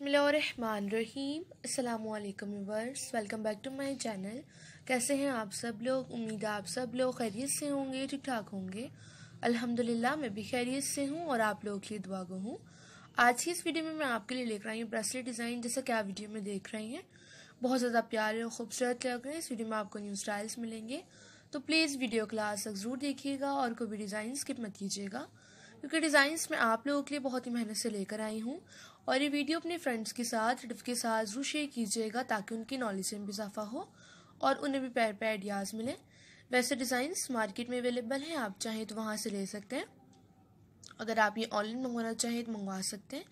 अल्लाम वर्स welcome back to my channel कैसे हैं आप सब लोग उम्मीद है आप सब लोग खैरियत से होंगे ठीक ठाक होंगे अल्हम्दुलिल्लाह मैं भी खैरियत से हूँ और आप लोगों के लिए दुआ गो हूँ आज की इस वीडियो में मैं आपके लिए लेकर आई हूँ ब्रेसलेट डिज़ाइन जैसा कि आप वीडियो में देख रही हैं बहुत ज़्यादा प्यारे और खूबसूरत लग रहे हैं इस वीडियो में आपको न्यू स्टाइल्स मिलेंगे तो प्लीज़ वीडियो क्लास तक ज़रूर देखिएगा और कोई भी डिज़ाइन स्किप मत कीजिएगा क्योंकि डिज़ाइंस मैं आप लोगों के लिए बहुत ही मेहनत से लेकर आई हूँ और ये वीडियो अपने फ्रेंड्स के साथ रिफ के साथ जरूर शेयर कीजिएगा ताकि उनकी नॉलेज में भी इजाफा हो और उन्हें भी पैर पैर आइडियाज़ मिलें वैसे डिज़ाइंस मार्केट में अवेलेबल हैं आप चाहें तो वहाँ से ले सकते हैं अगर आप ये ऑनलाइन मंगवाना चाहें तो मंगवा सकते हैं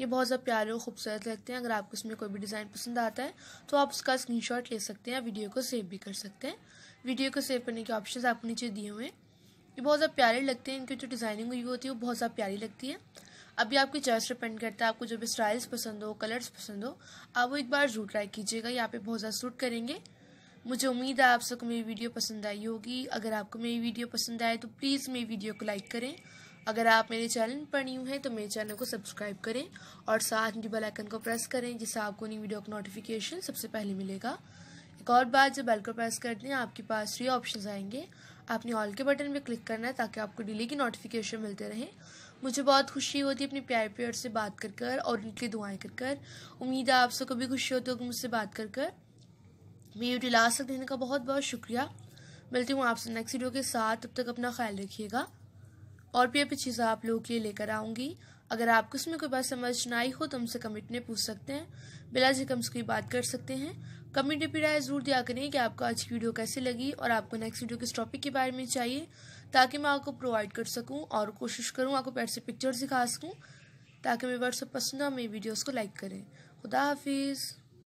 ये बहुत ज़्यादा प्यारे और खूबसूरत लगते हैं अगर आपको इसमें कोई भी डिज़ाइन पसंद आता है तो आप उसका स्क्रीनशॉट ले सकते हैं या वीडियो को सेव भी कर सकते हैं वीडियो को सेव करने के ऑप्शन आपको नीचे दिए हुए हैं ये बहुत ज़्यादा प्यारे लगते हैं इनकी जो डिज़ाइनिंग हुई होती है वो बहुत ज़्यादा प्यारी लगती है अभी आपकी चॉइस डिपेंड करता है आपको जो भी स्टाइल्स पसंद हो कलर्स पसंद हो आप वो एक बार जरूर ट्राई कीजिएगा यहाँ पे बहुत ज़्यादा सूट करेंगे मुझे उम्मीद है आप सबको मेरी वीडियो पसंद आई होगी अगर आपको मेरी वीडियो पसंद आए तो प्लीज़ मेरी वीडियो को लाइक करें अगर आप मेरे चैनल पर न्यू हैं तो मेरे चैनल को सब्सक्राइब करें और साथ में बेल आइकन को प्रेस करें जिससे आपको नई वीडियो का नोटिफिकेशन सबसे पहले मिलेगा एक और बात जब बेल को प्रेस करते हैं आपके पास थ्री ऑप्शन आएंगे आपने ऑल के बटन पर क्लिक करना है ताकि आपको डिले की नोटिफिकेशन मिलते रहें मुझे बहुत खुशी होती है अपने प्यार प्यार से बात कर कर और उनके दुआएं कर कर उम्मीद है आप सबको भी खुशी होती होगी मुझसे बात कर कर मेरी वीडियो लास्ट सक देने का बहुत बहुत शुक्रिया मिलती हूँ आपसे नेक्स्ट वीडियो के साथ तब तक अपना ख्याल रखिएगा और भी अभी चीज़ें आप लोगों के लिए लेकर आऊँगी अगर आपको उसमें कोई बात समझ ना आई हो तो हमसे कमेंट में पूछ सकते हैं बिला जी कम से कोई बात कर सकते हैं कमेंट में भी राय ज़रूर दिया करें कि आपको आज की वीडियो कैसे लगी और आपको नेक्स्ट वीडियो किस टॉपिक के बारे में चाहिए ताकि मैं आपको प्रोवाइड कर सकूं और कोशिश करूं आपको पैर से पिक्चर्स दिखा सकूं ताकि मेरे व्हाट्सअप पसंद हो मेरी वीडियोज़ को लाइक करें खुदा हाफिज़